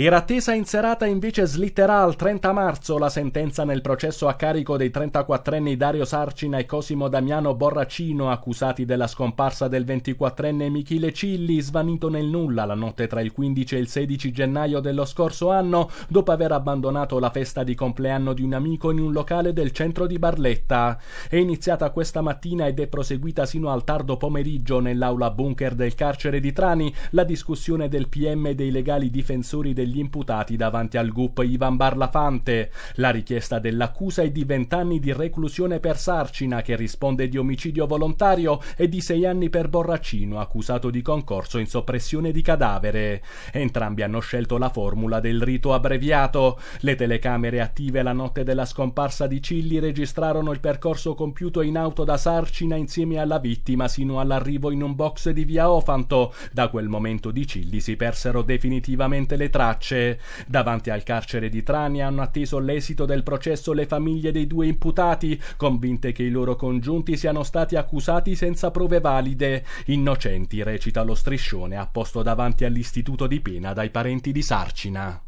Era attesa in serata invece slitterà al 30 marzo la sentenza nel processo a carico dei 34enni Dario Sarcina e Cosimo Damiano Borracino, accusati della scomparsa del 24enne Michele Cilli, svanito nel nulla la notte tra il 15 e il 16 gennaio dello scorso anno, dopo aver abbandonato la festa di compleanno di un amico in un locale del centro di Barletta. È iniziata questa mattina ed è proseguita sino al tardo pomeriggio nell'aula bunker del carcere di Trani la discussione del PM e dei legali difensori del degli imputati davanti al GUP Ivan Barlafante. La richiesta dell'accusa è di 20 anni di reclusione per Sarcina, che risponde di omicidio volontario, e di 6 anni per Borraccino, accusato di concorso in soppressione di cadavere. Entrambi hanno scelto la formula del rito abbreviato. Le telecamere attive la notte della scomparsa di Cilli registrarono il percorso compiuto in auto da Sarcina insieme alla vittima sino all'arrivo in un box di via Ofanto. Da quel momento di Cilli si persero definitivamente le tracce minacce. Davanti al carcere di Trani hanno atteso l'esito del processo le famiglie dei due imputati, convinte che i loro congiunti siano stati accusati senza prove valide. Innocenti recita lo striscione apposto davanti all'istituto di pena dai parenti di Sarcina.